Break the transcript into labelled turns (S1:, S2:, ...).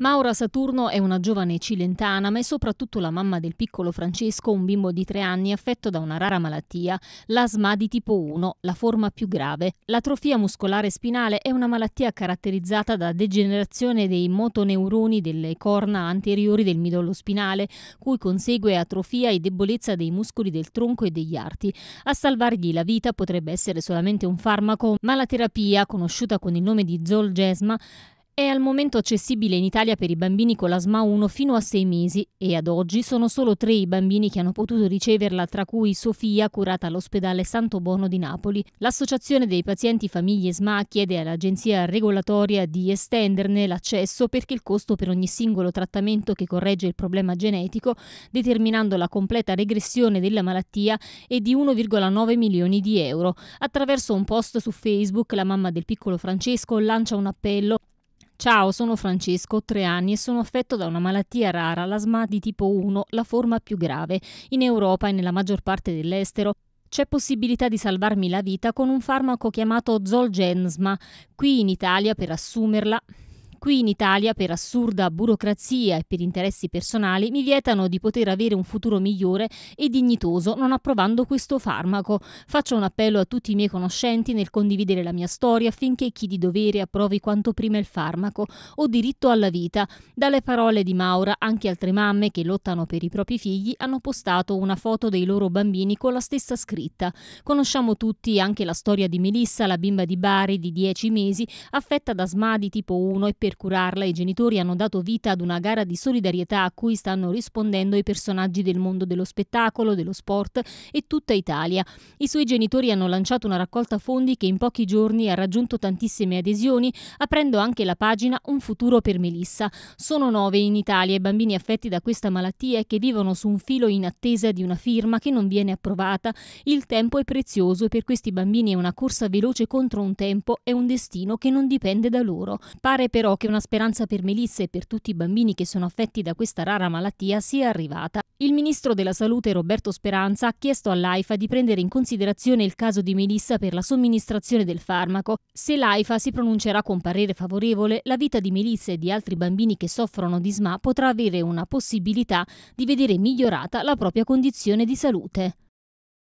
S1: Maura Saturno è una giovane cilentana, ma è soprattutto la mamma del piccolo Francesco, un bimbo di tre anni affetto da una rara malattia, l'asma di tipo 1, la forma più grave. L'atrofia muscolare spinale è una malattia caratterizzata da degenerazione dei motoneuroni delle corna anteriori del midollo spinale, cui consegue atrofia e debolezza dei muscoli del tronco e degli arti. A salvargli la vita potrebbe essere solamente un farmaco, ma la terapia, conosciuta con il nome di Zolgesma, è al momento accessibile in Italia per i bambini con la SMA 1 fino a 6 mesi e ad oggi sono solo tre i bambini che hanno potuto riceverla, tra cui Sofia, curata all'ospedale Santo Bono di Napoli. L'Associazione dei pazienti famiglie SMA chiede all'agenzia regolatoria di estenderne l'accesso perché il costo per ogni singolo trattamento che corregge il problema genetico, determinando la completa regressione della malattia, è di 1,9 milioni di euro. Attraverso un post su Facebook, la mamma del piccolo Francesco lancia un appello Ciao, sono Francesco, ho tre anni e sono affetto da una malattia rara, l'asma di tipo 1, la forma più grave. In Europa e nella maggior parte dell'estero c'è possibilità di salvarmi la vita con un farmaco chiamato Zolgensma. Qui in Italia, per assumerla, Qui in Italia, per assurda burocrazia e per interessi personali, mi vietano di poter avere un futuro migliore e dignitoso non approvando questo farmaco. Faccio un appello a tutti i miei conoscenti nel condividere la mia storia affinché chi di dovere approvi quanto prima il farmaco. Ho diritto alla vita. Dalle parole di Maura, anche altre mamme che lottano per i propri figli hanno postato una foto dei loro bambini con la stessa scritta. Conosciamo tutti anche la storia di Melissa, la bimba di Bari di 10 mesi, affetta da SMA di tipo 1 e per per curarla i genitori hanno dato vita ad una gara di solidarietà a cui stanno rispondendo i personaggi del mondo dello spettacolo, dello sport e tutta Italia. I suoi genitori hanno lanciato una raccolta fondi che in pochi giorni ha raggiunto tantissime adesioni, aprendo anche la pagina Un futuro per Melissa. Sono nove in Italia i bambini affetti da questa malattia e che vivono su un filo in attesa di una firma che non viene approvata. Il tempo è prezioso e per questi bambini è una corsa veloce contro un tempo e un destino che non dipende da loro. Pare però che una speranza per Melissa e per tutti i bambini che sono affetti da questa rara malattia sia arrivata. Il ministro della Salute Roberto Speranza ha chiesto all'AIFA di prendere in considerazione il caso di Melissa per la somministrazione del farmaco. Se l'AIFA si pronuncerà con parere favorevole, la vita di Melissa e di altri bambini che soffrono di SMA potrà avere una possibilità di vedere migliorata la propria condizione di salute.